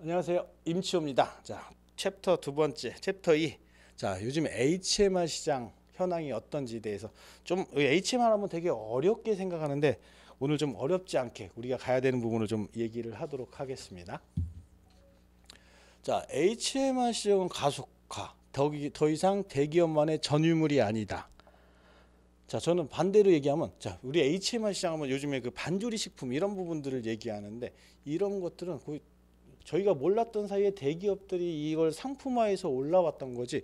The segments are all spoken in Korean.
안녕하세요. 임치호입니다. 자, 챕터 두 번째, 챕터 2. 자, 요즘 HMR 시장 현황이 어떤지에 대해서 좀 HMR 하면 되게 어렵게 생각하는데 오늘 좀 어렵지 않게 우리가 가야 되는 부분을 좀 얘기를 하도록 하겠습니다. 자, HMR 시장은 가속화. 더, 더 이상 대기업만의 전유물이 아니다. 자, 저는 반대로 얘기하면 자, 우리 HMR 시장 하면 요즘에 그 반조리 식품 이런 부분들을 얘기하는데 이런 것들은 거의 저희가 몰랐던 사이에 대기업들이 이걸 상품화해서 올라왔던 거지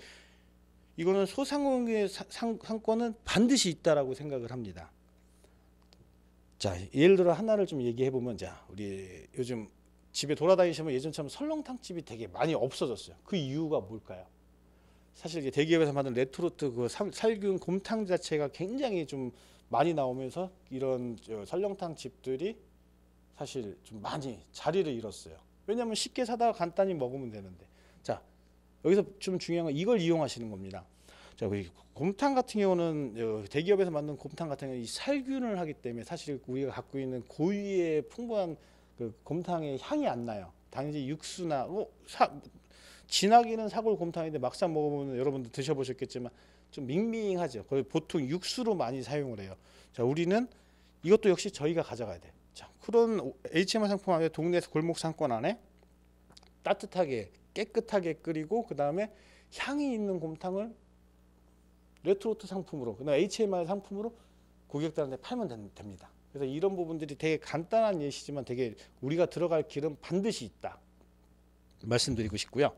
이거는 소상공인의 상, 권은 반드시 있다라고 생각을 합니다. 자 예를 들어 하나를 좀 얘기해 보면 자 우리 요즘 집에 돌아다니시면 예전처럼 설렁탕 집이 되게 많이 없어졌어요. 그 이유가 뭘까요? 사실 대기업에서 만든 레토르트 그 살균 곰탕 자체가 굉장히 좀 많이 나오면서 이런 설렁탕 집들이 사실 좀 많이 자리를 잃었어요. 왜냐하면 쉽게 사다가 간단히 먹으면 되는데 자 여기서 좀 중요한 건 이걸 이용하시는 겁니다. 자, 곰탕 같은 경우는 어, 대기업에서 만든 곰탕 같은 경우는 이 살균을 하기 때문에 사실 우리가 갖고 있는 고유의 풍부한 그 곰탕의 향이 안 나요. 당연히 육수나 뭐 사, 진하기는 사골 곰탕인데 막상 먹으보면 여러분들 드셔보셨겠지만 좀 밍밍하죠. 거의 보통 육수로 많이 사용을 해요. 자, 우리는 이것도 역시 저희가 가져가야 돼. 자, 그런 HMR 상품 안에 동네에서 골목 상권 안에 따뜻하게 깨끗하게 끓이고 그 다음에 향이 있는 곰탕을 레트로트 상품으로 그다음 HMR 상품으로 고객들한테 팔면 됩니다. 그래서 이런 부분들이 되게 간단한 예시지만 되게 우리가 들어갈 길은 반드시 있다 말씀드리고 싶고요.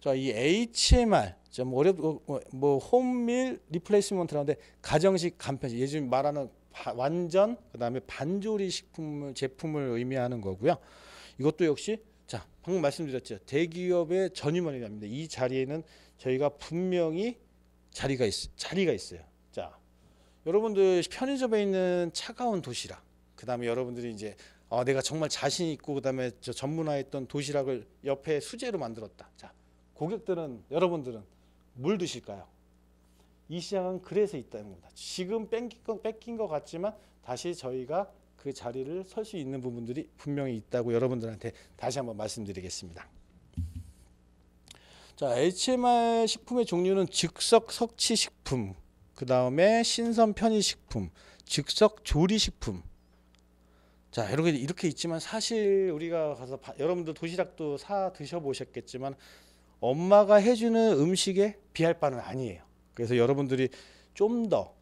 자, 이 HMR 좀 어렵 어, 어, 뭐 홈밀 리플레이스먼트라는데 가정식 간편식 예전에 말하는 바, 완전 그다음에 반조리 식품을 제품을 의미하는 거고요. 이것도 역시 자, 방금 말씀드렸죠. 대기업의 전임원이 됩니다. 이 자리에는 저희가 분명히 자리가 있 자리가 있어요. 자. 여러분들 편의점에 있는 차가운 도시락 그다음에 여러분들이 이제 어, 내가 정말 자신 있고 그다음에 저 전문화했던 도시락을 옆에 수제로 만들었다. 자, 고객들은 여러분들은 뭘 드실까요? 이 시장은 그래서 있다는 겁니다. 지금 뺏긴 건 뺏긴 것 같지만 다시 저희가 그 자리를 설 수 있는 부분들이 분명히 있다고 여러분들한테 다시 한번 말씀드리겠습니다. 자, HMR 식품의 종류는 즉석 석치 식품, 그 다음에 신선 편의 식품, 즉석 조리 식품. 자 이렇게 이렇게 있지만 사실 우리가 가서 바, 여러분들 도시락도 사 드셔보셨겠지만 엄마가 해주는 음식에 비할 바는 아니에요. 그래서 여러분들이 좀 더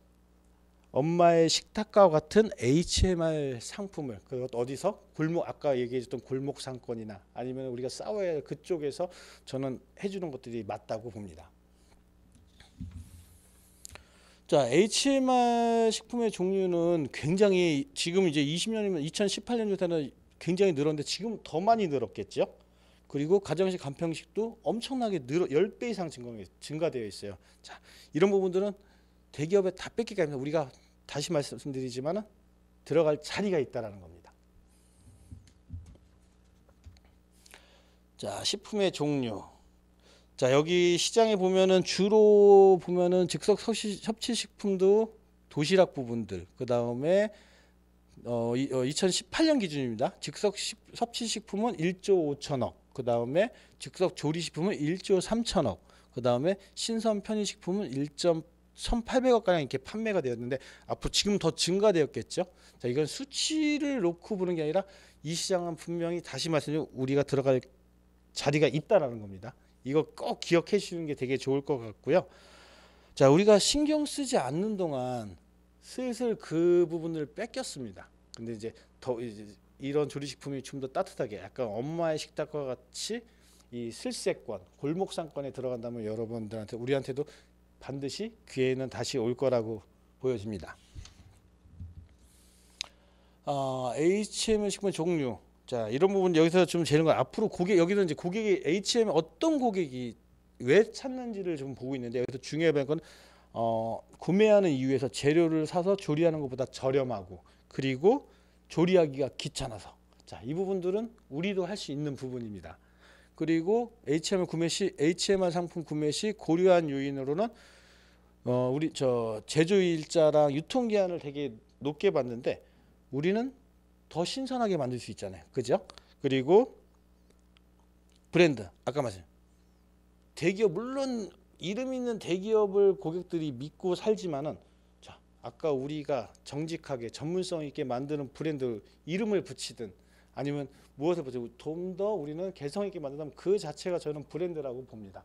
엄마의 식탁과 같은 HMR 상품을 그것 어디서 골목 아까 얘기했던 골목 상권이나 아니면 우리가 싸워야 할 그쪽에서 저는 해주는 것들이 맞다고 봅니다. 자, HMR 식품의 종류는 굉장히 지금 이제 20년이면 2018년부터는 굉장히 늘었는데 지금 더 많이 늘었겠죠. 그리고 가정식 간편식도 엄청나게 늘어 10배 이상 증가, 되어 있어요. 자, 이런 부분들은 대기업에 다 뺏기가 아니라 우리가 다시 말씀드리지만 들어갈 자리가 있다는 겁니다. 자, 식품의 종류. 자, 여기 시장에 보면은 주로 보면은 즉석 섭취, 식품도 도시락 부분들, 그 다음에 어, 이, 어, 2018년 기준입니다. 즉석 섭취식품은 1조 5천억, 그 다음에 즉석 조리식품은 1조 3천억, 그 다음에 신선 편의식품은 1점 1,800억 가량 이렇게 판매가 되었는데 앞으로 지금 더 증가되었겠죠. 자, 이건 수치를 놓고 보는 게 아니라 이 시장은 분명히 다시 말씀드리면 우리가 들어갈 자리가 있다라는 겁니다. 이거 꼭 기억해 주시는 게 되게 좋을 것 같고요. 자, 우리가 신경 쓰지 않는 동안 슬슬 그 부분을 뺏겼습니다. 근데 이제 더 이제 이런 조리식품이 좀 더 따뜻하게 약간 엄마의 식탁과 같이 이슬세권 골목상권에 들어간다면 여러분들한테 우리한테도 반드시 기회는 다시 올 거라고 보여집니다. 어, 아, h m 식품 종류 자 이런 부분 여기서 좀 재는 건 앞으로 고객 여기는 이제 고객이 HM 어떤 고객이 왜 찾는지를 좀 보고 있는데 여기서 중요한 건 어, 구매하는 이유에서 재료를 사서 조리하는 것보다 저렴하고 그리고 조리하기가 귀찮아서 자, 이 부분들은 우리도 할 수 있는 부분입니다. 그리고 HMR 구매 시 HMR 상품 구매 시 고려한 요인으로는 어, 우리 저 제조일자랑 유통기한을 되게 높게 봤는데 우리는 더 신선하게 만들 수 있잖아요. 그죠? 그리고 브랜드 아까 말씀 대기업 물론 이름 있는 대기업을 고객들이 믿고 살지만은 아까 우리가 정직하게 전문성 있게 만드는 브랜드 이름을 붙이든 아니면 무엇을 붙이고 좀더 우리는 개성 있게 만든다면 그 자체가 저는 브랜드라고 봅니다.